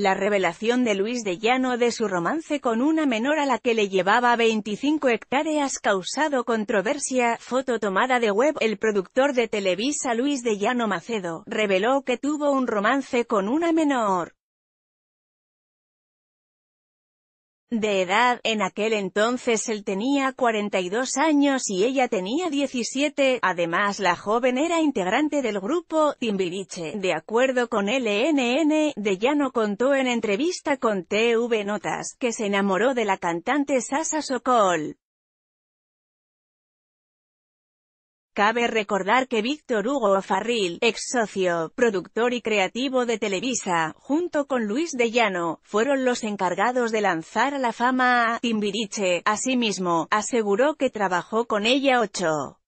La revelación de Luis de Llano de su romance con una menor a la que le llevaba 25 hectáreas causado controversia, foto tomada de web, el productor de Televisa Luis de Llano Macedo, reveló que tuvo un romance con una menor. de edad, en aquel entonces él tenía 42 años y ella tenía 17, además la joven era integrante del grupo Timbiriche, de acuerdo con LNN, llano contó en entrevista con TV Notas, que se enamoró de la cantante Sasa Sokol. Cabe recordar que Víctor Hugo Farril, ex socio, productor y creativo de Televisa, junto con Luis de Llano, fueron los encargados de lanzar a la fama a Timbiriche. Asimismo, aseguró que trabajó con ella ocho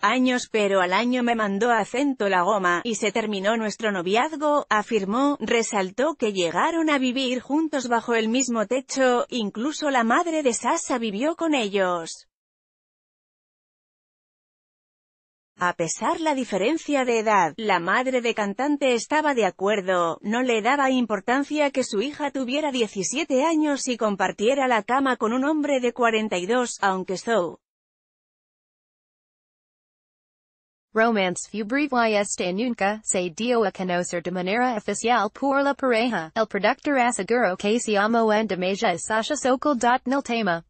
años pero al año me mandó acento la goma, y se terminó nuestro noviazgo, afirmó, resaltó que llegaron a vivir juntos bajo el mismo techo, incluso la madre de Sasa vivió con ellos. A pesar la diferencia de edad, la madre de cantante estaba de acuerdo, no le daba importancia que su hija tuviera 17 años y compartiera la cama con un hombre de 42, aunque so. Romance Y este nunca se dio a conocer de manera oficial por la pareja. El productor aseguró que se amó en de Meja Sasha Sokol. tema.